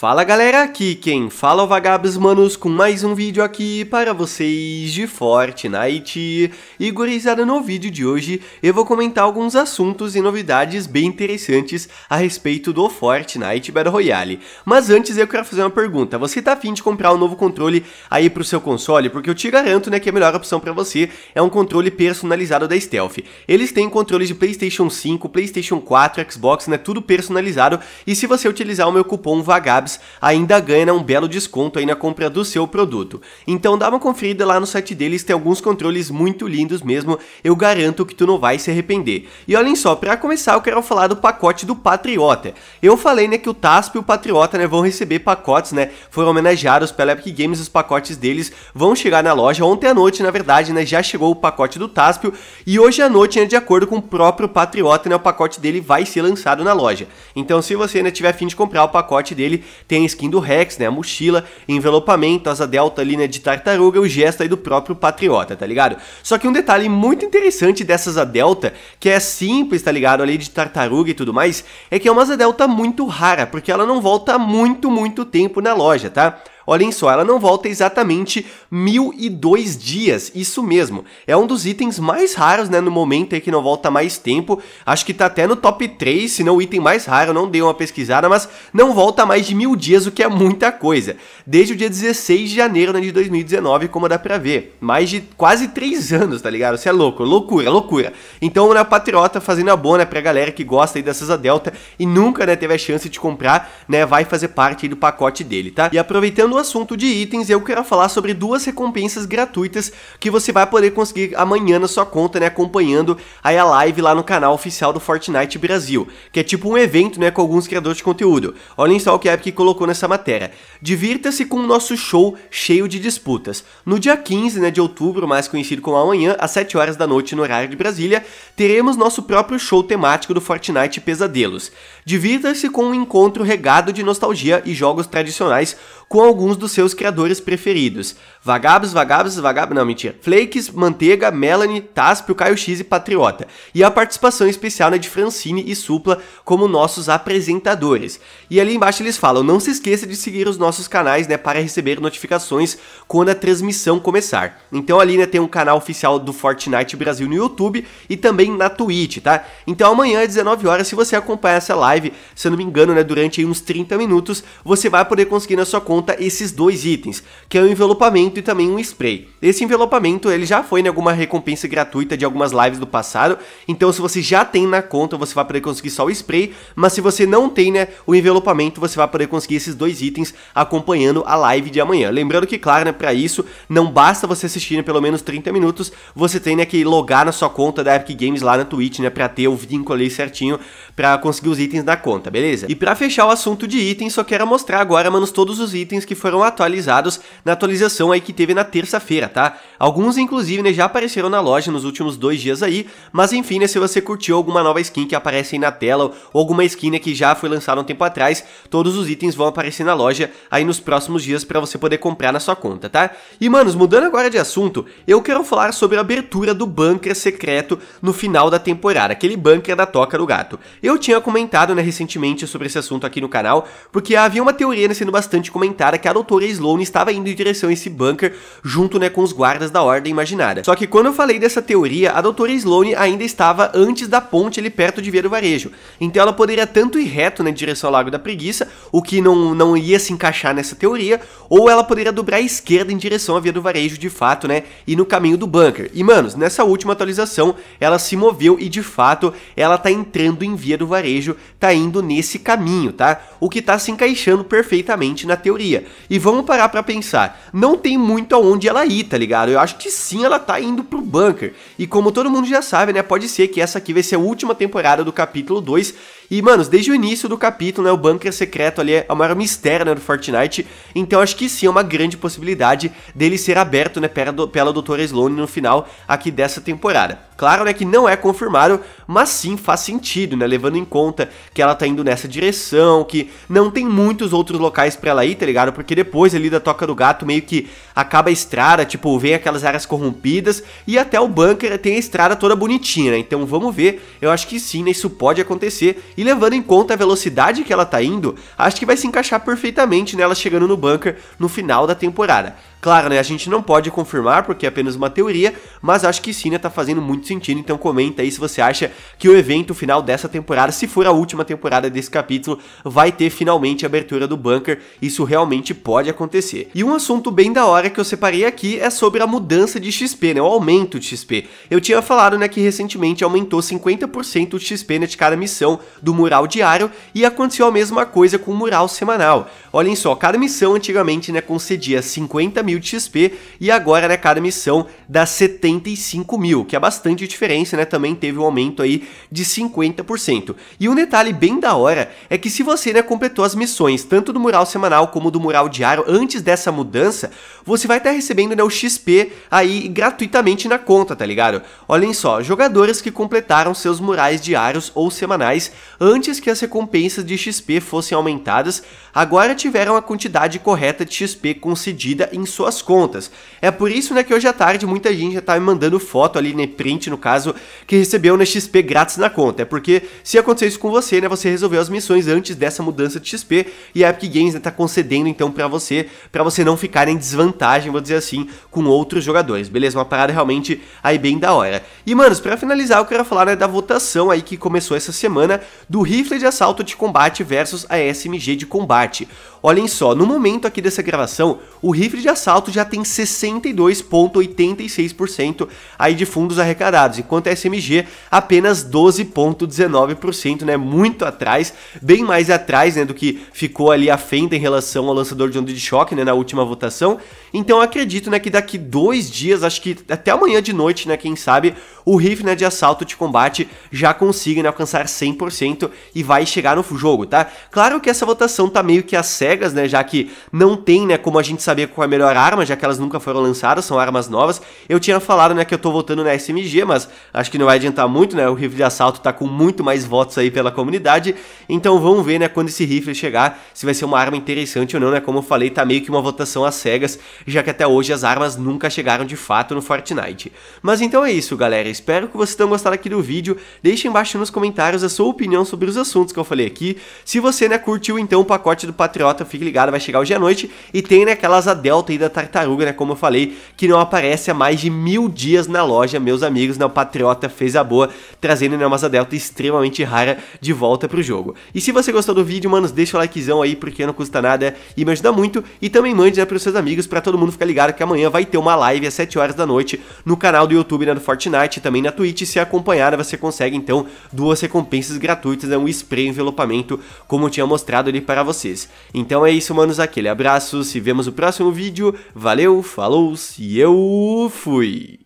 Fala galera, aqui quem fala é o Vagabos Manos com mais um vídeo aqui para vocês de Fortnite. E gurizada, no vídeo de hoje eu vou comentar alguns assuntos e novidades bem interessantes a respeito do Fortnite Battle Royale. Mas antes eu quero fazer uma pergunta, você tá afim de comprar um novo controle aí pro seu console? Porque eu te garanto né, que a melhor opção para você é um controle personalizado da Stealth. Eles têm controles de Playstation 5, Playstation 4, Xbox, né, tudo personalizado. E se você utilizar o meu cupom VAGABS Labs ainda ganha um belo desconto aí na compra do seu produto. Então dá uma conferida lá no site deles, tem alguns controles muito lindos mesmo, eu garanto que tu não vai se arrepender. E olhem só, para começar eu quero falar do pacote do Patriota. Eu falei né que o TASP e o Patriota né vão receber pacotes né, foram homenageados pela Epic Games, os pacotes deles vão chegar na loja. Ontem à noite na verdade né já chegou o pacote do TASP e hoje à noite né, de acordo com o próprio Patriota né o pacote dele vai ser lançado na loja. Então se você ainda né, tiver fim de comprar o pacote dele, tem a skin do Rex, né, a mochila, envelopamento, asa delta ali, né, de tartaruga, o gesto aí do próprio Patriota, tá ligado? Só que um detalhe muito interessante dessa asa delta, que é simples, tá ligado, ali de tartaruga e tudo mais, é que é uma asa delta muito rara, porque ela não volta há muito, muito tempo na loja, tá? Olhem só, ela não volta exatamente 1002 dias, isso mesmo. É um dos itens mais raros, né, no momento aí que não volta mais tempo. Acho que tá até no top 3, se não o item mais raro, não dei uma pesquisada, mas não volta mais de mil dias, o que é muita coisa. Desde o dia 16 de janeiro né, de 2019, como dá pra ver. Mais de quase 3 anos, tá ligado? Isso é louco, loucura, loucura. Então, na né, Patriota, fazendo a boa, né, pra galera que gosta aí da Cesa Delta e nunca, né, teve a chance de comprar, né, vai fazer parte aí do pacote dele, tá? E aproveitando assunto de itens, eu quero falar sobre duas recompensas gratuitas que você vai poder conseguir amanhã na sua conta, né, acompanhando aí a live lá no canal oficial do Fortnite Brasil, que é tipo um evento, né, com alguns criadores de conteúdo. Olhem só o que a Epic colocou nessa matéria. Divirta-se com o nosso show cheio de disputas. No dia 15, né, de outubro, mais conhecido como amanhã, às 7 horas da noite no horário de Brasília, teremos nosso próprio show temático do Fortnite Pesadelos. Divirta-se com um encontro regado de nostalgia e jogos tradicionais com alguns alguns dos seus criadores preferidos. Vagabos, Vagabos, Vagabos, não, mentira. Flakes, Manteiga, Melanie, Taspio, Caio X e Patriota. E a participação especial né, de Francine e Supla como nossos apresentadores. E ali embaixo eles falam, não se esqueça de seguir os nossos canais né, para receber notificações quando a transmissão começar. Então ali né, tem um canal oficial do Fortnite Brasil no YouTube e também na Twitch, tá? Então amanhã às 19 horas, se você acompanhar essa live, se eu não me engano, né, durante uns 30 minutos, você vai poder conseguir na sua conta esses dois itens, que é o envelopamento e também um spray. Esse envelopamento ele já foi em alguma recompensa gratuita de algumas lives do passado, então se você já tem na conta, você vai poder conseguir só o spray, mas se você não tem né, o envelopamento, você vai poder conseguir esses dois itens acompanhando a live de amanhã. Lembrando que, claro, né, para isso, não basta você assistir né, pelo menos 30 minutos, você tem né, que logar na sua conta da Epic Games lá na Twitch, né, para ter o vínculo ali certinho para conseguir os itens da conta, beleza? E para fechar o assunto de itens, só quero mostrar agora, manos, todos os itens que foram atualizados na atualização aí que teve na terça-feira tá? Alguns, inclusive, né, já apareceram na loja nos últimos dois dias aí, mas enfim, né, se você curtiu alguma nova skin que aparece aí na tela, ou alguma skin né, que já foi lançada um tempo atrás, todos os itens vão aparecer na loja aí nos próximos dias para você poder comprar na sua conta, tá? E, manos, mudando agora de assunto, eu quero falar sobre a abertura do bunker secreto no final da temporada, aquele bunker da Toca do Gato. Eu tinha comentado, né, recentemente sobre esse assunto aqui no canal, porque havia uma teoria né, sendo bastante comentada que a doutora Sloane estava indo em direção a esse bunker junto, né, com os guardas da Ordem Imaginária. Só que quando eu falei dessa teoria, a doutora Sloane ainda estava antes da ponte ali perto de Vieira do Varejo. Então ela poderia tanto ir reto na né, direção ao Lago da Preguiça, o que não, não ia se encaixar nessa teoria, ou ela poderia dobrar à esquerda em direção à Via do Varejo de fato, né, e no caminho do bunker. E manos, nessa última atualização, ela se moveu e de fato ela tá entrando em Via do Varejo, tá indo nesse caminho, tá? O que tá se encaixando perfeitamente na teoria. E vamos parar para pensar, não tem muito aonde ela ir, tá ligado? Eu acho que sim, ela tá indo pro bunker. E como todo mundo já sabe, né, pode ser que essa aqui vai ser a última temporada do capítulo 2 e, mano, desde o início do capítulo, né, o bunker secreto ali é o maior mistério né, do Fortnite, então acho que sim, é uma grande possibilidade dele ser aberto, né, pela, pela Doutora Sloane no final aqui dessa temporada. Claro, né, que não é confirmado, mas sim faz sentido, né, levando em conta que ela tá indo nessa direção, que não tem muitos outros locais para ela ir, tá ligado? Porque depois ali da Toca do Gato meio que acaba a estrada, tipo, vem aquelas áreas corrompidas e até o bunker tem a estrada toda bonitinha, né? Então vamos ver, eu acho que sim, né, isso pode acontecer e levando em conta a velocidade que ela tá indo, acho que vai se encaixar perfeitamente nela chegando no bunker no final da temporada. Claro, né, a gente não pode confirmar porque é apenas uma teoria, mas acho que sim, né, tá fazendo muito sentido, então comenta aí se você acha que o evento final dessa temporada, se for a última temporada desse capítulo, vai ter finalmente a abertura do bunker, isso realmente pode acontecer. E um assunto bem da hora que eu separei aqui é sobre a mudança de XP, né, o aumento de XP. Eu tinha falado, né, que recentemente aumentou 50% de XP né, de cada missão do mural diário e aconteceu a mesma coisa com o mural semanal. Olhem só, cada missão antigamente né, concedia 50 mil de XP e agora né, cada missão dá 75 mil, que é bastante diferença, né? Também teve um aumento aí de 50%. E um detalhe bem da hora é que se você né, completou as missões, tanto do mural semanal como do mural diário, antes dessa mudança, você vai estar tá recebendo né, o XP aí gratuitamente na conta, tá ligado? Olhem só, jogadores que completaram seus murais diários ou semanais antes que as recompensas de XP fossem aumentadas, agora te tiveram a quantidade correta de XP concedida em suas contas. É por isso né, que hoje à tarde muita gente já tá me mandando foto ali, né, print no caso, que recebeu né, XP grátis na conta. É porque se acontecer isso com você, né, você resolveu as missões antes dessa mudança de XP e a Epic Games né, tá concedendo então para você, para você não ficar em desvantagem, vou dizer assim, com outros jogadores, beleza? Uma parada realmente aí bem da hora. E manos, para finalizar eu quero falar né, da votação aí que começou essa semana do rifle de assalto de combate versus a SMG de combate. Olhem só, no momento aqui dessa gravação, o rifle de assalto já tem 62,86% aí de fundos arrecadados, enquanto a SMG apenas 12,19%, né? Muito atrás, bem mais atrás, né, do que ficou ali a fenda em relação ao lançador de onda de choque, né, na última votação. Então acredito, né, que daqui dois dias, acho que até amanhã de noite, né, quem sabe, o rifle né, de assalto de combate já consiga né, alcançar 100% e vai chegar no jogo, tá? Claro que essa votação tá meio que às cegas, né, já que não tem, né, como a gente saber qual é a melhor arma, já que elas nunca foram lançadas, são armas novas. Eu tinha falado, né, que eu tô votando na SMG, mas acho que não vai adiantar muito, né, o rifle de assalto tá com muito mais votos aí pela comunidade, então vamos ver, né, quando esse rifle chegar, se vai ser uma arma interessante ou não, né, como eu falei, tá meio que uma votação às cegas, já que até hoje as armas nunca chegaram de fato no Fortnite. Mas então é isso, galera, Espero que vocês tenham gostado aqui do vídeo. Deixe embaixo nos comentários a sua opinião sobre os assuntos que eu falei aqui. Se você né, curtiu então o pacote do Patriota, fique ligado, vai chegar hoje à noite. E tem né, aquela asa delta da tartaruga, né, como eu falei, que não aparece há mais de mil dias na loja, meus amigos. Né, o Patriota fez a boa, trazendo né, uma asa delta extremamente rara de volta pro jogo. E se você gostou do vídeo, manos, deixa o likezão aí, porque não custa nada e me ajuda muito. E também mande né, pros seus amigos, para todo mundo ficar ligado que amanhã vai ter uma live às 7 horas da noite no canal do YouTube né, do Fortnite também na Twitch. Se acompanhar, você consegue então duas recompensas gratuitas, é um spray envelopamento, como eu tinha mostrado ali para vocês. Então é isso, manos, aquele abraço, se vemos no próximo vídeo, valeu, falou e eu fui!